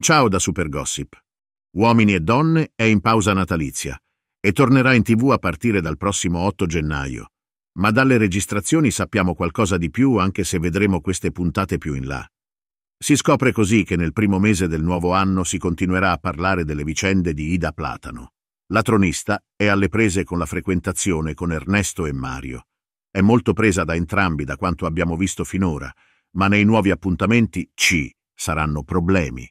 Ciao da Supergossip. Uomini e donne è in pausa natalizia e tornerà in tv a partire dal prossimo 8 gennaio, ma dalle registrazioni sappiamo qualcosa di più anche se vedremo queste puntate più in là. Si scopre così che nel primo mese del nuovo anno si continuerà a parlare delle vicende di Ida Platano. La tronista è alle prese con la frequentazione con Ernesto e Mario. È molto presa da entrambi da quanto abbiamo visto finora, ma nei nuovi appuntamenti ci saranno problemi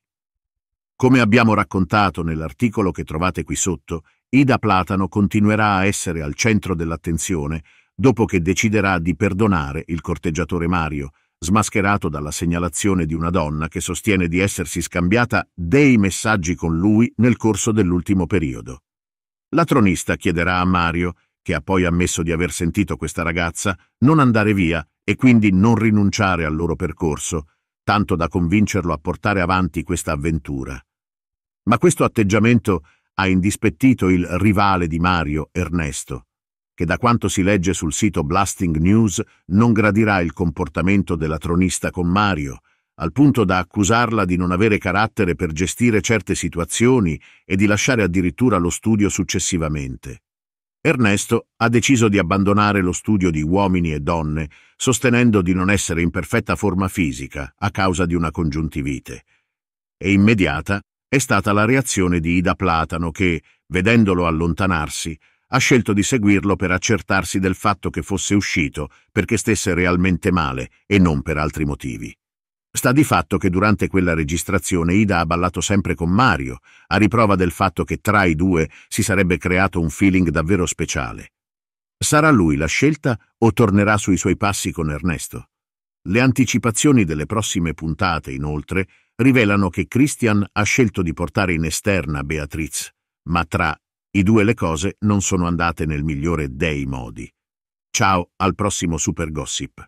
come abbiamo raccontato nell'articolo che trovate qui sotto, Ida Platano continuerà a essere al centro dell'attenzione dopo che deciderà di perdonare il corteggiatore Mario, smascherato dalla segnalazione di una donna che sostiene di essersi scambiata dei messaggi con lui nel corso dell'ultimo periodo. La tronista chiederà a Mario, che ha poi ammesso di aver sentito questa ragazza, non andare via e quindi non rinunciare al loro percorso, tanto da convincerlo a portare avanti questa avventura. Ma questo atteggiamento ha indispettito il rivale di Mario, Ernesto, che da quanto si legge sul sito Blasting News non gradirà il comportamento della tronista con Mario, al punto da accusarla di non avere carattere per gestire certe situazioni e di lasciare addirittura lo studio successivamente. Ernesto ha deciso di abbandonare lo studio di uomini e donne, sostenendo di non essere in perfetta forma fisica a causa di una congiuntivite. E immediata è stata la reazione di Ida Platano che, vedendolo allontanarsi, ha scelto di seguirlo per accertarsi del fatto che fosse uscito perché stesse realmente male e non per altri motivi. Sta di fatto che durante quella registrazione Ida ha ballato sempre con Mario, a riprova del fatto che tra i due si sarebbe creato un feeling davvero speciale. Sarà lui la scelta o tornerà sui suoi passi con Ernesto? Le anticipazioni delle prossime puntate, inoltre, rivelano che Christian ha scelto di portare in esterna Beatriz, ma tra i due le cose non sono andate nel migliore dei modi. Ciao, al prossimo Super Gossip.